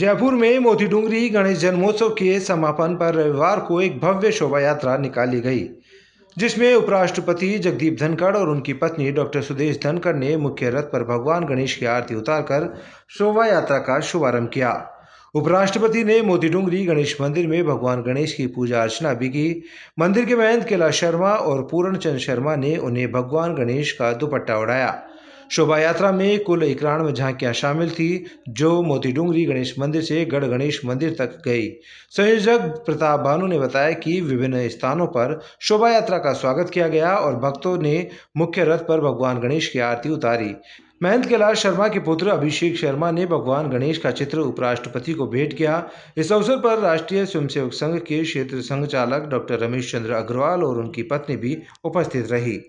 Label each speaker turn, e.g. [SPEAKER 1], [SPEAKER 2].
[SPEAKER 1] जयपुर में मोती डूंगरी गणेश जन्मोत्सव के समापन पर रविवार को एक भव्य शोभा यात्रा निकाली गई जिसमें उपराष्ट्रपति जगदीप धनखड़ और उनकी पत्नी डॉक्टर सुदेश धनखड़ ने मुख्य रथ पर भगवान गणेश की आरती उतारकर शोभा यात्रा का शुभारंभ किया उपराष्ट्रपति ने मोती डूंगरी गणेश मंदिर में भगवान गणेश की पूजा अर्चना भी की मंदिर के महंत कैलाश शर्मा और पूरण चंद शर्मा ने उन्हें भगवान गणेश का दुपट्टा उड़ाया शोभा यात्रा में कुल इक्यानवे झांकियां शामिल थी जो मोती डूंगरी गणेश मंदिर से गढ़ गणेश मंदिर तक गई संयोजक प्रताप भानु ने बताया कि विभिन्न स्थानों पर शोभा यात्रा का स्वागत किया गया और भक्तों ने मुख्य रथ पर भगवान गणेश की आरती उतारी महंत कैलाश शर्मा के पुत्र अभिषेक शर्मा ने भगवान गणेश का चित्र उपराष्ट्रपति को भेंट किया इस अवसर पर राष्ट्रीय स्वयंसेवक संघ के क्षेत्र संघ चालक डॉक्टर रमेश चंद्र अग्रवाल और उनकी पत्नी भी उपस्थित रही